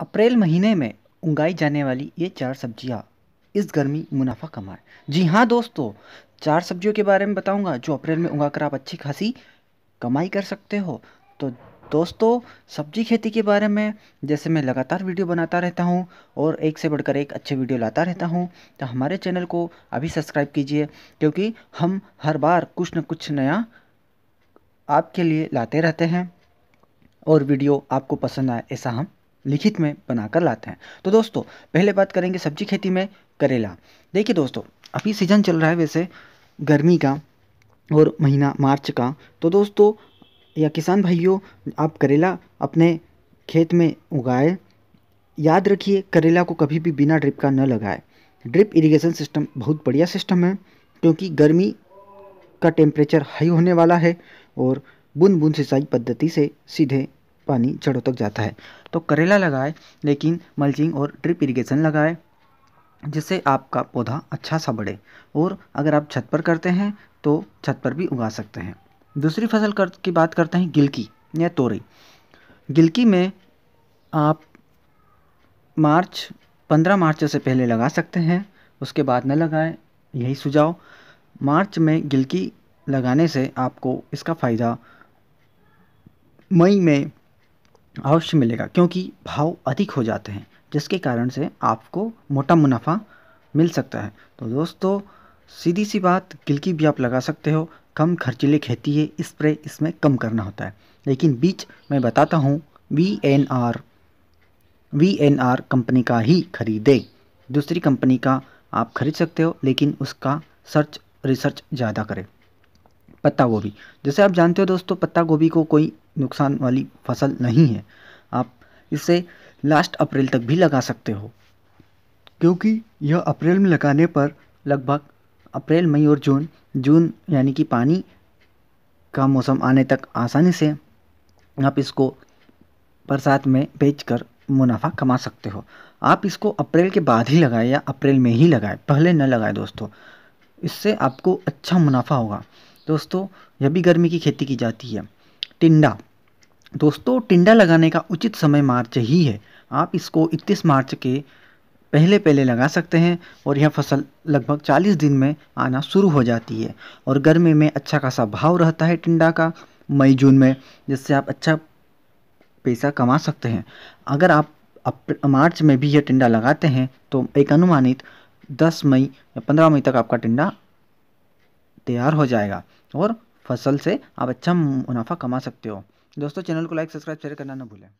अप्रैल महीने में उगाई जाने वाली ये चार सब्जियाँ इस गर्मी मुनाफा कमाए जी हाँ दोस्तों चार सब्जियों के बारे में बताऊंगा जो अप्रैल में उगा कर आप अच्छी खासी कमाई कर सकते हो तो दोस्तों सब्जी खेती के बारे में जैसे मैं लगातार वीडियो बनाता रहता हूँ और एक से बढ़कर एक अच्छे वीडियो लाता रहता हूँ तो हमारे चैनल को अभी सब्सक्राइब कीजिए क्योंकि हम हर बार कुछ न कुछ नया आपके लिए लाते रहते हैं और वीडियो आपको पसंद आए ऐसा हम लिखित में बनाकर लाते हैं तो दोस्तों पहले बात करेंगे सब्जी खेती में करेला देखिए दोस्तों अभी सीजन चल रहा है वैसे गर्मी का और महीना मार्च का तो दोस्तों या किसान भाइयों आप करेला अपने खेत में उगाए याद रखिए करेला को कभी भी बिना ड्रिप का न लगाए ड्रिप इरिगेशन सिस्टम बहुत बढ़िया सिस्टम है क्योंकि गर्मी का टेम्परेचर हाई होने वाला है और बूंद बूंद सिंचाई पद्धति से सीधे पानी जड़ों तक जाता है तो करेला लगाए लेकिन मल्चिंग और ड्रिप इरीगेशन लगाए जिससे आपका पौधा अच्छा सा बढ़े और अगर आप छत पर करते हैं तो छत पर भी उगा सकते हैं दूसरी फसल कर, की बात करते हैं गिलकी या तोरी गिलकी में आप मार्च पंद्रह मार्च से पहले लगा सकते हैं उसके बाद न लगाएं यही सुझाव मार्च में गिलकी लगाने से आपको इसका फ़ायदा मई में अवश्य मिलेगा क्योंकि भाव अधिक हो जाते हैं जिसके कारण से आपको मोटा मुनाफा मिल सकता है तो दोस्तों सीधी सी बात गिलकी भी आप लगा सकते हो कम खर्चीले खेती है स्प्रे इस इसमें कम करना होता है लेकिन बीच मैं बताता हूँ V N R V N R company का ही खरीदे दूसरी कंपनी का आप खरीद सकते हो लेकिन उसका सर्च रिसर्च ज़्यादा करें पत्ता गोभी जैसे आप जानते हो दोस्तों पत्ता गोभी को कोई नुकसान वाली फसल नहीं है आप इसे लास्ट अप्रैल तक भी लगा सकते हो क्योंकि यह अप्रैल में लगाने पर लगभग अप्रैल मई और जून जून यानी कि पानी का मौसम आने तक आसानी से आप इसको बरसात में बेचकर मुनाफा कमा सकते हो आप इसको अप्रैल के बाद ही लगाएं या अप्रैल में ही लगाएं पहले न लगाएं दोस्तों इससे आपको अच्छा मुनाफा होगा दोस्तों यह भी गर्मी की खेती की जाती है टिंडा दोस्तों टिंडा लगाने का उचित समय मार्च ही है आप इसको 31 मार्च के पहले पहले लगा सकते हैं और यह फसल लगभग 40 दिन में आना शुरू हो जाती है और गर्मी में अच्छा खासा भाव रहता है टिंडा का मई जून में जिससे आप अच्छा पैसा कमा सकते हैं अगर आप मार्च में भी यह टिंडा लगाते हैं तो एक अनुमानित 10 मई या पंद्रह मई तक आपका टिंडा तैयार हो जाएगा और फसल से आप अच्छा मुनाफा कमा सकते हो दोस्तों चैनल को लाइक सब्सक्राइब शेयर करना ना भूलें